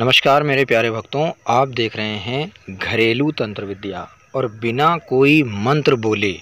नमस्कार मेरे प्यारे भक्तों आप देख रहे हैं घरेलू तंत्र विद्या और बिना कोई मंत्र बोले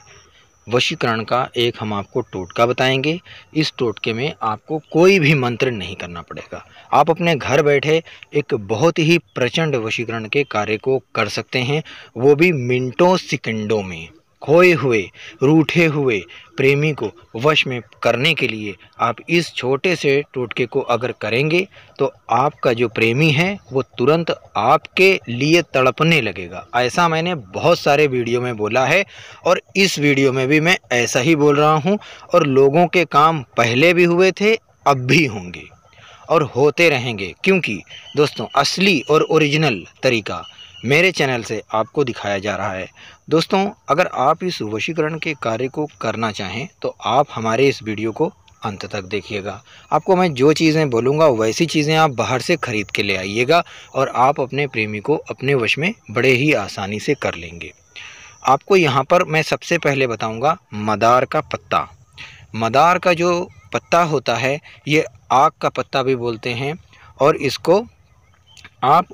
वशीकरण का एक हम आपको टोटका बताएंगे इस टोटके में आपको कोई भी मंत्र नहीं करना पड़ेगा आप अपने घर बैठे एक बहुत ही प्रचंड वशीकरण के कार्य को कर सकते हैं वो भी मिनटों सेकंडों में खोए हुए रूठे हुए प्रेमी को वश में करने के लिए आप इस छोटे से टोटके को अगर करेंगे तो आपका जो प्रेमी है वो तुरंत आपके लिए तड़पने लगेगा ऐसा मैंने बहुत सारे वीडियो में बोला है और इस वीडियो में भी मैं ऐसा ही बोल रहा हूँ और लोगों के काम पहले भी हुए थे अब भी होंगे और होते रहेंगे क्योंकि दोस्तों असली और ओरिजिनल तरीका मेरे चैनल से आपको दिखाया जा रहा है दोस्तों अगर आप इस वशीकरण के कार्य को करना चाहें तो आप हमारे इस वीडियो को अंत तक देखिएगा आपको मैं जो चीज़ें बोलूँगा वैसी चीज़ें आप बाहर से ख़रीद के ले आइएगा और आप अपने प्रेमी को अपने वश में बड़े ही आसानी से कर लेंगे आपको यहाँ पर मैं सबसे पहले बताऊँगा मदार का पत्ता मदार का जो पत्ता होता है ये आग का पत्ता भी बोलते हैं और इसको आप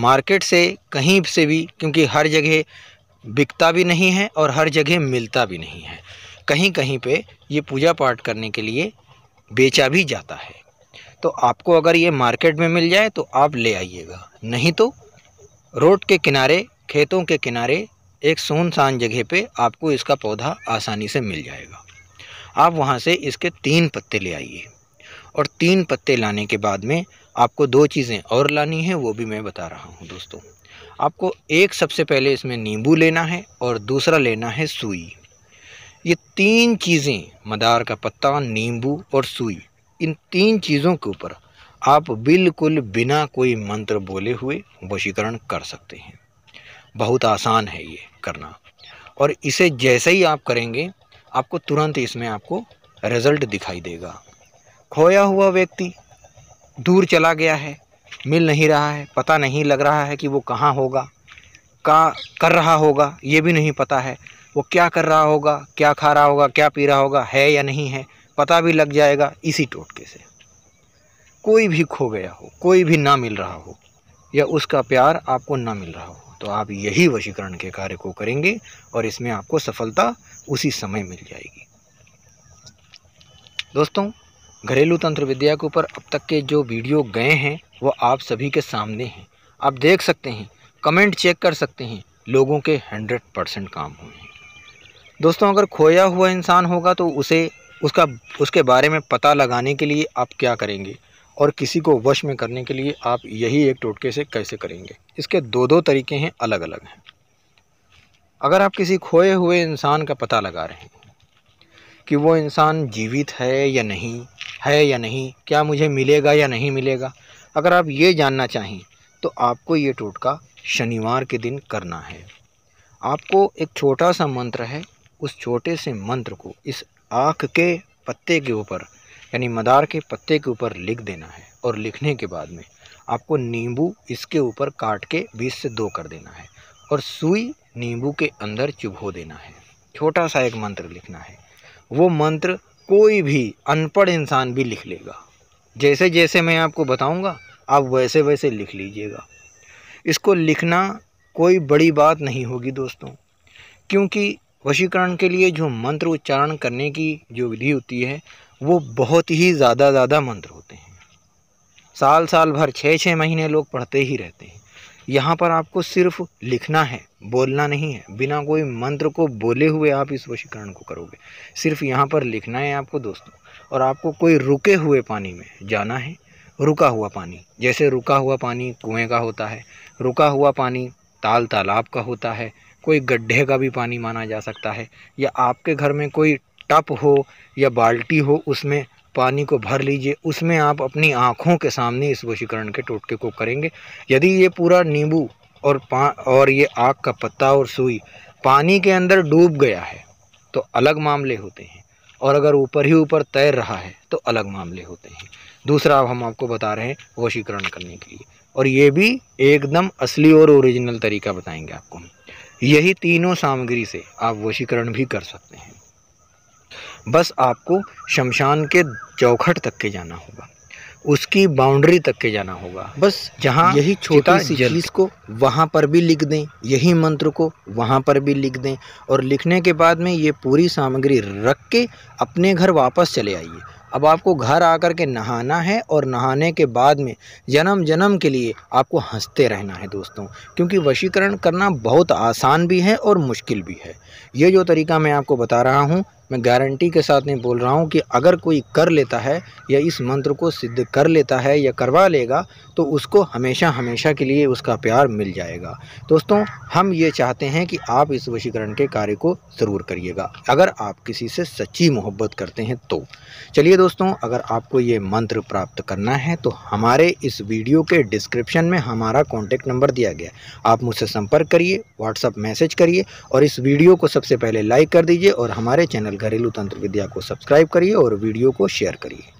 मार्केट से कहीं से भी क्योंकि हर जगह बिकता भी नहीं है और हर जगह मिलता भी नहीं है कहीं कहीं पे ये पूजा पाठ करने के लिए बेचा भी जाता है तो आपको अगर ये मार्केट में मिल जाए तो आप ले आइएगा नहीं तो रोड के किनारे खेतों के किनारे एक सुनसान जगह पे आपको इसका पौधा आसानी से मिल जाएगा आप वहाँ से इसके तीन पत्ते ले आइए और तीन पत्ते लाने के बाद में आपको दो चीज़ें और लानी हैं वो भी मैं बता रहा हूँ दोस्तों आपको एक सबसे पहले इसमें नींबू लेना है और दूसरा लेना है सुई ये तीन चीज़ें मदार का पत्ता नींबू और सुई इन तीन चीज़ों के ऊपर आप बिल्कुल बिना कोई मंत्र बोले हुए वशीकरण कर सकते हैं बहुत आसान है ये करना और इसे जैसे ही आप करेंगे आपको तुरंत इसमें आपको रिज़ल्ट दिखाई देगा खोया हुआ व्यक्ति दूर चला गया है मिल नहीं रहा है पता नहीं लग रहा है कि वो कहाँ होगा का कर रहा होगा ये भी नहीं पता है वो क्या कर रहा होगा क्या खा रहा होगा क्या पी रहा होगा है या नहीं है पता भी लग जाएगा इसी टोटके से कोई भी खो गया हो कोई भी ना मिल रहा हो या उसका प्यार आपको ना मिल रहा हो तो आप यही वशीकरण के कार्य को करेंगे और इसमें आपको सफलता उसी समय मिल जाएगी दोस्तों घरेलू तंत्र विद्या के ऊपर अब तक के जो वीडियो गए हैं वो आप सभी के सामने हैं आप देख सकते हैं कमेंट चेक कर सकते हैं लोगों के हंड्रेड परसेंट काम हुए हैं दोस्तों अगर खोया हुआ इंसान होगा तो उसे उसका उसके बारे में पता लगाने के लिए आप क्या करेंगे और किसी को वश में करने के लिए आप यही एक टोटके से कैसे करेंगे इसके दो दो तरीके हैं अलग अलग हैं अगर आप किसी खोए हुए इंसान का पता लगा रहे हैं कि वो इंसान जीवित है या नहीं है या नहीं क्या मुझे मिलेगा या नहीं मिलेगा अगर आप ये जानना चाहें तो आपको ये टोटका शनिवार के दिन करना है आपको एक छोटा सा मंत्र है उस छोटे से मंत्र को इस आँख के पत्ते के ऊपर यानी मदार के पत्ते के ऊपर लिख देना है और लिखने के बाद में आपको नींबू इसके ऊपर काट के बीस से दो कर देना है और सुई नींबू के अंदर चुभो देना है छोटा सा एक मंत्र लिखना है वो मंत्र कोई भी अनपढ़ इंसान भी लिख लेगा जैसे जैसे मैं आपको बताऊंगा आप वैसे वैसे लिख लीजिएगा इसको लिखना कोई बड़ी बात नहीं होगी दोस्तों क्योंकि वशीकरण के लिए जो मंत्र उच्चारण करने की जो विधि होती है वो बहुत ही ज़्यादा ज़्यादा मंत्र होते हैं साल साल भर छः छः महीने लोग पढ़ते ही रहते हैं यहाँ पर आपको सिर्फ लिखना है बोलना नहीं है बिना कोई मंत्र को बोले हुए आप इस वशीकरण को करोगे सिर्फ यहाँ पर लिखना है आपको दोस्तों और आपको कोई रुके हुए पानी में जाना है रुका हुआ पानी जैसे रुका हुआ पानी कुएं का होता है रुका हुआ पानी ताल तालाब का होता है कोई गड्ढे का भी पानी माना जा सकता है या आपके घर में कोई टप हो या बाल्टी हो उसमें पानी को भर लीजिए उसमें आप अपनी आँखों के सामने इस वशीकरण के टोटके को करेंगे यदि ये पूरा नींबू और पा और ये आग का पत्ता और सुई पानी के अंदर डूब गया है तो अलग मामले होते हैं और अगर ऊपर ही ऊपर तैर रहा है तो अलग मामले होते हैं दूसरा अब हम आपको बता रहे हैं वशीकरण करने के लिए और ये भी एकदम असली और ओरिजिनल तरीका बताएंगे आपको यही तीनों सामग्री से आप वशीकरण भी कर सकते हैं बस आपको शमशान के चौखट तक के जाना होगा उसकी बाउंड्री तक के जाना होगा बस जहाँ यही छोटा सी चीज़ को वहाँ पर भी लिख दें यही मंत्र को वहाँ पर भी लिख दें और लिखने के बाद में ये पूरी सामग्री रख के अपने घर वापस चले आइए अब आपको घर आकर के नहाना है और नहाने के बाद में जन्म जन्म के लिए आपको हंसते रहना है दोस्तों क्योंकि वशीकरण करना बहुत आसान भी है और मुश्किल भी है ये जो तरीका मैं आपको बता रहा हूँ मैं गारंटी के साथ नहीं बोल रहा हूँ कि अगर कोई कर लेता है या इस मंत्र को सिद्ध कर लेता है या करवा लेगा तो उसको हमेशा हमेशा के लिए उसका प्यार मिल जाएगा दोस्तों हम ये चाहते हैं कि आप इस वशीकरण के कार्य को ज़रूर करिएगा अगर आप किसी से सच्ची मोहब्बत करते हैं तो चलिए दोस्तों अगर आपको ये मंत्र प्राप्त करना है तो हमारे इस वीडियो के डिस्क्रिप्शन में हमारा कॉन्टैक्ट नंबर दिया गया आप मुझसे संपर्क करिए व्हाट्सअप मैसेज करिए और इस वीडियो को सबसे पहले लाइक कर दीजिए और हमारे चैनल घरेलू तंत्र विद्या को सब्सक्राइब करिए और वीडियो को शेयर करिए